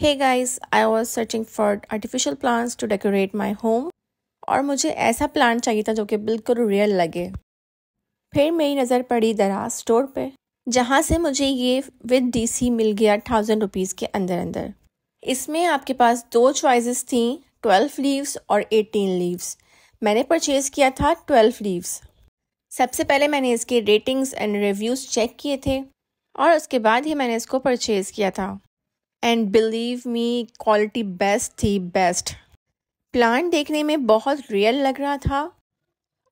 hey guys I was searching for artificial plants to decorate my home और मुझे ऐसा plan चाहिए था जो कि बिल्कुल रियल लगे फिर मेरी नज़र पड़ी दराज स्टोर पे जहाँ से मुझे ये विद डीसी मिल गया थाउजेंड रुपीज़ के अंदर अंदर इसमें आपके पास दो चॉइसेस थी ट्वेल्व लीव्स और एटीन लीव्स मैंने परचेज़ किया था ट्वेल्व लीव्स सबसे पहले मैंने इसके रेटिंग्स एंड रिव्यूज़ चेक किए थे और उसके बाद ही मैंने इसको परचेज़ किया था and believe me quality best थी बेस्ट प्लांट देखने में बहुत रियल लग रहा था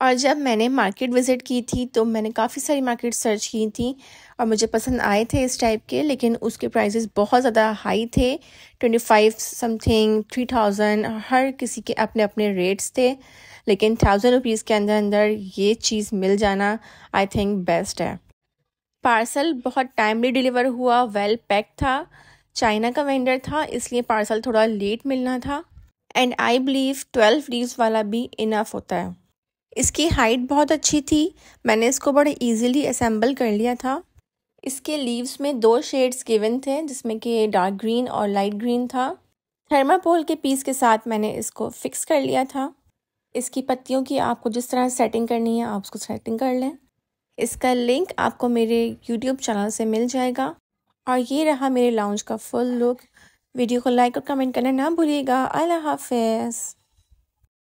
और जब मैंने मार्केट विज़िट की थी तो मैंने काफ़ी सारी मार्केट सर्च की थी और मुझे पसंद आए थे इस टाइप के लेकिन उसके प्राइसेस बहुत ज़्यादा हाई थे twenty five something three thousand हर किसी के अपने अपने रेट्स थे लेकिन थाउजेंड रुपीज़ के अंदर अंदर ये चीज़ मिल जाना आई थिंक बेस्ट है पार्सल बहुत टाइमली डिलीवर हुआ वेल पैक था चाइना का वेंडर था इसलिए पार्सल थोड़ा लेट मिलना था and I believe twelve leaves वाला भी इनफ होता है इसकी हाइट बहुत अच्छी थी मैंने इसको बड़े इजीली असेंबल कर लिया था इसके लीव्स में दो शेड्स गिवन थे जिसमें कि डार्क ग्रीन और लाइट ग्रीन था थर्मापोल के पीस के साथ मैंने इसको फिक्स कर लिया था इसकी पत्तियों की आपको जिस तरह सेटिंग करनी है आप उसको सेटिंग कर लें इसका लिंक आपको मेरे यूट्यूब चैनल से मिल जाएगा और ये रहा मेरे लाउंज का फुल लुक वीडियो को लाइक और कमेंट करना ना भूलिएगा अल्लाह हाफिज़